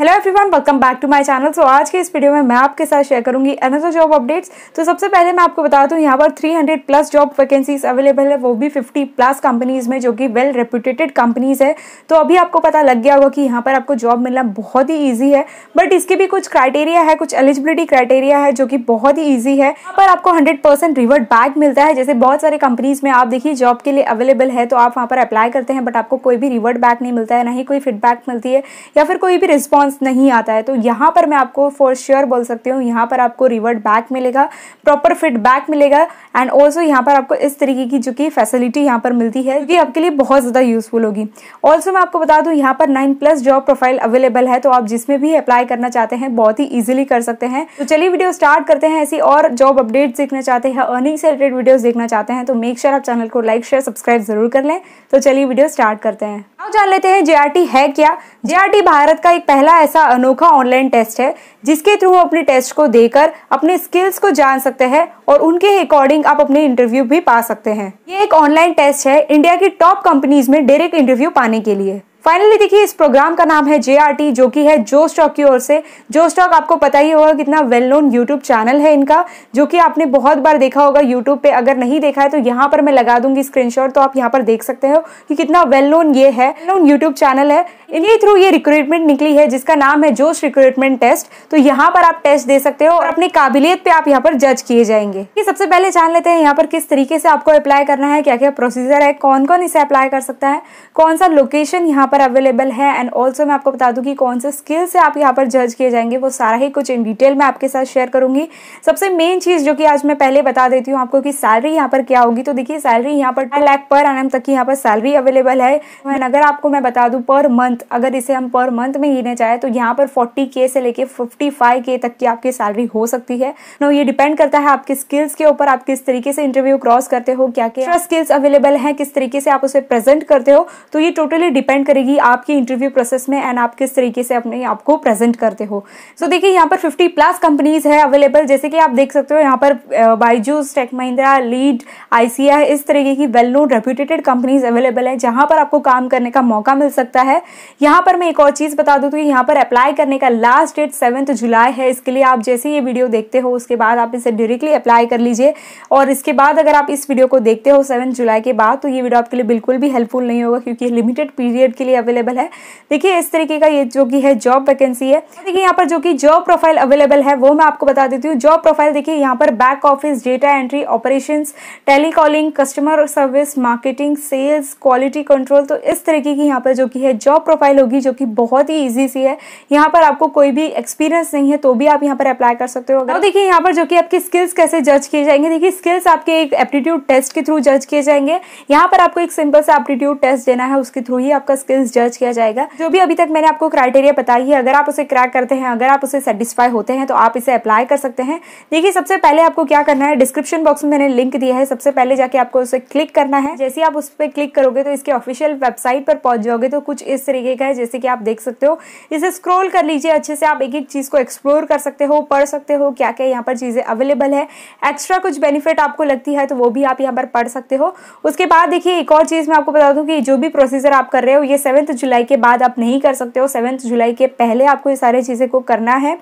hello everyone welcome back to my channel so आज के इस वीडियो में मैं आपके साथ शेयर करूंगी अनदर जॉब अपडेट्स तो सबसे पहले मैं आपको बता दूं यहाँ पर 300 प्लस जॉब वैकेंसीज अवेलेबल है वो भी 50 प्लस कंपनीज में जो कि वेल रेप्यूटेटेड कंपनीज है तो अभी आपको पता लग गया होगा कि यहाँ पर आपको जॉब मिलना बहुत ही ईजी है बट इसके भी कुछ क्राइटेरिया है कुछ एलिजिबिलिटी क्राइटेरिया है जो कि बहुत ही ईजी है यहाँ पर आपको हंड्रेड रिवर्ट बैक मिलता है जैसे बहुत सारे कंपनीज में आप देखिए जॉब के लिए अवेलेबल है तो आप वहाँ पर अप्लाई करते हैं बट आपको कोई भी रिवर्ट बैक नहीं मिलता है ना ही कोई फीडबैक मिलती है या फिर कोई भी रिस्पॉन्स रिस्पॉन्स नहीं आता है तो यहाँ पर मैं आपको फॉर श्योर sure बोल सकती हूँ यहाँ पर आपको रिवर्ट बैक मिलेगा प्रॉपर फीडबैक मिलेगा एंड ऑल्सो यहाँ पर आपको इस तरीके की जो कि फैसिलिटी यहाँ पर मिलती है जो कि आपके लिए बहुत ज़्यादा यूजफुल होगी ऑल्सो मैं आपको बता दूँ यहाँ पर nine plus job profile available है तो आप जिसमें भी अप्लाई करना चाहते हैं बहुत ही ईजिली कर सकते हैं तो चलिए वीडियो स्टार्ट करते हैं ऐसी और जॉब अपडेट देखना चाहते हैं अर्निंग से रिलेटेड वीडियोज देखना चाहते हैं तो मेक श्योर आप चैनल को लाइक शेयर सब्सक्राइब जरूर कर लें तो चलिए वीडियो स्टार्ट करते हैं जान लेते हैं जेआरटी है क्या जेआरटी भारत का एक पहला पहला ऐसा अनोखा ऑनलाइन टेस्ट है जिसके थ्रू अपने टेस्ट को देकर अपने स्किल्स को जान सकते हैं और उनके अकॉर्डिंग आप अपने इंटरव्यू भी पा सकते हैं ये एक ऑनलाइन टेस्ट है इंडिया की टॉप कंपनीज में डायरेक्ट इंटरव्यू पाने के लिए फाइनली देखिए इस प्रोग्राम का नाम है जे जो कि है जो स्टॉक की ओर से जो स्टॉक आपको पता ही होगा कितना वेल नोन यूट्यूब चैनल है इनका जो कि आपने बहुत बार देखा होगा यूट्यूब पे अगर नहीं देखा है तो यहाँ पर मैं लगा दूंगी स्क्रीनशॉट तो आप यहाँ पर देख सकते हो कि कितना वेल नोन ये है यूट्यूब चैनल है इनके थ्रू ये रिक्रूटमेंट निकली है जिसका नाम है जोश रिक्रूटमेंट टेस्ट तो यहाँ पर आप टेस्ट दे सकते हो और अपनी काबिलियत पे आप यहाँ पर जज किए जाएंगे ये सबसे पहले जान लेते हैं यहाँ पर किस तरीके से आपको अप्लाई करना है क्या क्या प्रोसीजर है कौन कौन इसे अप्लाई कर सकता है कौन सा लोकेशन यहाँ पर अवेलेबल है एंड ऑल्सो मैं आपको बता दूँ कि कौन से स्किल से आप यहाँ पर जज किए जाएंगे वो सारा ही कुछ इन डिटेल मैं आपके साथ शेयर करूँगी सबसे मेन चीज़ जो कि आज मैं पहले बता देती हूँ आपको कि सैलरी यहाँ पर क्या होगी तो देखिए सैलरी यहाँ पर टेन लैख पर एनम तक की यहाँ पर सैलरी अवेलेबल है एंड अगर आपको मैं बता दूँ पर मंथ अगर इसे हम पर मंथ में गिने चाहें तो यहाँ पर फोर्टी से लेकर फिफ्टी तक की आपकी सैलरी हो सकती है नो ये डिपेंड करता है आपके स्किल्स के ऊपर आप किस तरीके से इंटरव्यू क्रॉस करते हो क्या क्या स्किल्स अवेलेबल है किस तरीके से आप उसे प्रेजेंट करते हो तो ये टोटली डिपेंड करेगी रहेगी आपके इंटरव्यू प्रोसेस में एंड आप किस तरीके से अपने आप को प्रेजेंट करते हो सो देखिए यहाँ पर 50 प्लस कंपनीज है अवेलेबल जैसे कि आप देख सकते हो यहाँ पर बाईजूस टेक महिंद्रा लीड आई इस तरीके की well known reputed companies available है जहाँ पर आपको काम करने का मौका मिल सकता है यहाँ पर मैं एक और चीज़ बता दूँ तो यहाँ पर अप्लाई करने का लास्ट डेट सेवन्थ जुलाई है इसके लिए आप जैसे ये वीडियो देखते हो उसके बाद आप इसे डायरेक्टली अप्लाई कर लीजिए और इसके बाद अगर आप इस वीडियो को देखते हो सेवन जुलाई के बाद तो ये वीडियो आपके लिए बिल्कुल भी हेल्पफुल नहीं होगा क्योंकि लिमिटेड पीरियड के लिए लिए अवेलेबल है देखिए इस तरीके का ये जो कि है जॉब वैकेंसी है देखिए यहाँ पर जो कि जॉब प्रोफाइल अवेलेबल है वो मैं आपको बता देती हूँ जॉब प्रोफाइल देखिए यहाँ पर back office data entry operation telecalling customer service marketing sales quality control तो इस तरीके की यहाँ पर जो कि है जॉब प्रोफाइल होगी जो कि बहुत ही ईजी सी है यहाँ पर आपको कोई भी एक्सपीरियंस नहीं है तो भी आप यहाँ पर अप्लाई कर सकते हो तो देखिए यहाँ पर जो कि आपकी स्किल्स कैसे जज किए जाएंगे देखिए स्किल्स आपके एक एप्टीट्यूड टेस्ट के थ्रू जज किए जाएंगे यहाँ पर आपको एक सिंपल सा एप्टीट्यूड टेस्ट देना है उसके थ्रू ही आपका स्किल्स परफॉर्मेंस जज किया जाएगा जो भी अभी तक मैंने आपको क्राइटेरिया बताई है अगर आप उसे क्रैक करते हैं अगर आप उसे सेटिस्फाई होते हैं तो आप इसे अप्लाई कर सकते हैं देखिए सबसे पहले आपको क्या करना है डिस्क्रिप्शन बॉक्स में मैंने लिंक दिया है सबसे पहले जाके आपको उसे क्लिक करना है जैसे आप उस पर क्लिक करोगे तो इसके ऑफिशियल वेबसाइट पर पहुंच जाओगे तो कुछ इस तरीके का है जैसे कि आप देख सकते हो इसे स्क्रोल कर लीजिए अच्छे से आप एक एक चीज़ को एक्सप्लोर कर सकते हो पढ़ सकते हो क्या क्या यहाँ पर चीज़ें अवेलेबल है एक्स्ट्रा कुछ बेनिफिट आपको लगती है तो वो भी आप यहाँ पर पढ़ सकते हो उसके बाद देखिए एक और चीज़ मैं आपको बता दूँ कि जो भी प्रोसीजर आप कर रहे हो ये सेवन्थ जुलाई के बाद आप नहीं कर सकते हो सेवन्थ जुलाई के पहले आपको ये सारी चीज़ें को करना है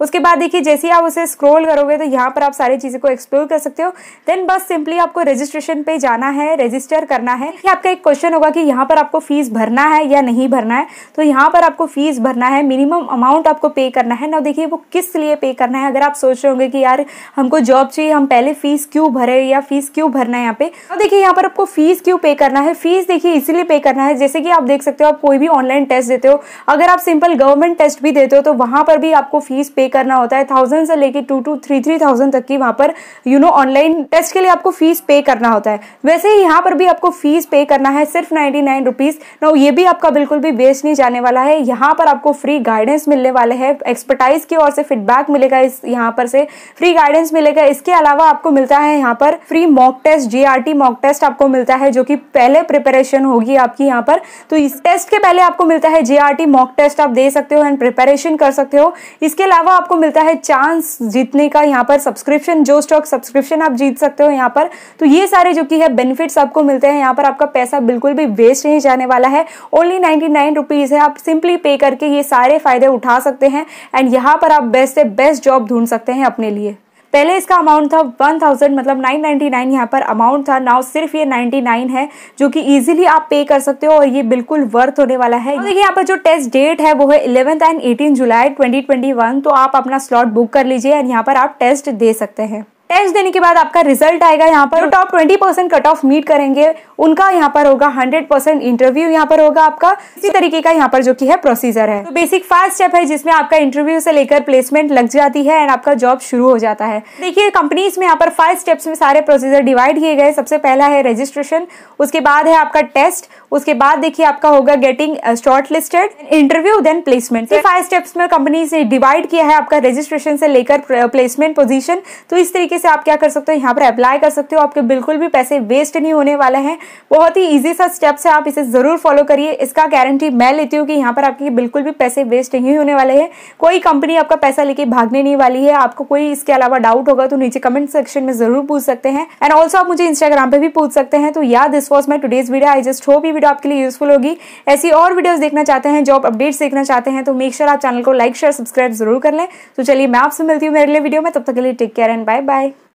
उसके बाद देखिए जैसे ही आप उसे स्क्रॉल करोगे तो यहाँ पर आप सारी चीज़ें को एक्सप्लोर कर सकते हो देन बस सिंपली आपको रजिस्ट्रेशन पे जाना है रजिस्टर करना है आपका एक क्वेश्चन होगा कि यहाँ पर आपको फीस भरना है या नहीं भरना है तो यहाँ पर आपको फीस भरना है मिनिमम अमाउंट आपको पे करना है ना देखिए वो किस लिए पे करना है अगर आप सोच रहे होंगे कि यार हमको जॉब चाहिए हम पहले फीस क्यों भरे या फीस क्यों भरना है यहाँ पे तो देखिए यहाँ पर आपको फीस क्यों पे करना है फीस देखिए इसीलिए पे करना है जैसे कि आप देख सकते हो आप कोई भी ऑनलाइन टेस्ट देते हो अगर आप सिंपल गवर्नमेंट टेस्ट भी देते हो तो वहाँ पर भी आपको फीस पे करना होता है थाउजेंड से लेके two to three three thousand तक की वहाँ पर यू नो ऑनलाइन टेस्ट के लिए आपको फीस पे करना होता है वैसे ही यहाँ पर भी आपको फीस पे करना है सिर्फ नाइन्टी नाइन रुपीज़ ना ये भी आपका बिल्कुल भी वेस्ट नहीं जाने वाला है यहाँ पर आपको फ्री गाइडेंस मिलने वाले हैं एक्सपर्टाइज की ओर से फीडबैक मिलेगा इस यहाँ पर से फ्री गाइडेंस मिलेगा इसके अलावा आपको मिलता है यहाँ पर फ्री मॉक टेस्ट जी मॉक टेस्ट आपको मिलता है जो कि पहले प्रिपरेशन होगी आपकी यहाँ पर तो इस टेस्ट के पहले आपको मिलता है जे मॉक टेस्ट आप दे सकते हो एंड प्रिपरेशन कर सकते हो इसके अलावा का आपको मिलता है चांस जीतने का यहाँ पर सब्सक्रिप्शन जो स्टॉक सब्सक्रिप्शन आप जीत सकते हो यहाँ पर तो ये सारे जो कि है बेनिफिट्स आपको मिलते हैं यहाँ पर आपका पैसा बिल्कुल भी वेस्ट नहीं जाने वाला है ओनली नाइन्टी नाइन रुपीज़ है आप सिंपली पे करके ये सारे फायदे उठा सकते हैं एंड यहाँ पर आप बेस्ट से बेस्ट जॉब ढूंढ सकते हैं अपने लिए पहले इसका अमाउंट था वन थाउजेंड मतलब नाइन नाइन्टी नाइन यहाँ पर अमाउंट था नाउ सिर्फ ये नाइन्टी नाइन है जो कि ईजिली आप पे कर सकते हो और ये बिल्कुल वर्थ होने वाला है तो देखिए यहाँ पर जो टेस्ट डेट है वो है इलेवंथ एंड एटीन जुलाई ट्वेंटी ट्वेंटी वन तो आप अपना स्लॉट बुक कर लीजिए एंड यहाँ पर आप टेस्ट दे सकते हैं टेस्ट देने के बाद आपका रिजल्ट आएगा यहाँ पर top twenty percent cut off meet करेंगे उनका यहाँ पर होगा हंड्रेड परसेंट इंटरव्यू यहाँ पर होगा आपका इसी तरीके का यहाँ पर जो की है प्रोसीजर है तो बेसिक फर्स्ट स्टेप है जिसमें आपका इंटरव्यू से लेकर प्लेसमेंट लग जाती है एंड आपका जॉब शुरू हो जाता है देखिए कंपनीज में यहाँ पर फाइव स्टेप्स में सारे प्रोसीजर डिवाइड किए गए सबसे पहला है रजिस्ट्रेशन उसके बाद है आपका टेस्ट उसके बाद देखिए आपका होगा getting short listed interview then placement five steps में कंपनीज ने डिवाइड किया है आपका रजिस्ट्रेशन से लेकर प्लेसमेंट uh, पोजिशन तो इस तरीके से आप क्या कर सकते हो यहाँ पर अप्लाई कर सकते हो आपके बिल्कुल भी पैसे वेस्ट नहीं होने वाले हैं बहुत ही ईजी सा स्टेप है आप इसे ज़रूर फॉलो करिए इसका गारंटी मैं लेती हूँ कि यहाँ पर आपके बिल्कुल भी पैसे वेस्ट नहीं होने वाले हैं कोई कंपनी आपका पैसा लेके भागने नहीं वाली है आपको कोई इसके अलावा डाउट होगा तो नीचे कमेंट सेक्शन में ज़रूर पूछ सकते हैं एंड ऑल्सो आप मुझे इंस्टाग्राम पर भी पूछ सकते हैं तो या this was my today's video I just hope ये वीडियो आपके लिए यूजफुल होगी ऐसी और वीडियोज देखना चाहते हैं जॉब अपडेट्स देखना चाहते हैं तो मेक श्योर आप चैनल को लाइक शेयर सब्सक्राइब जरूर कर लें तो चलिए मैं आपसे मिलती हूँ मेरे लिए वीडियो में तब तक के लिए take care and bye bye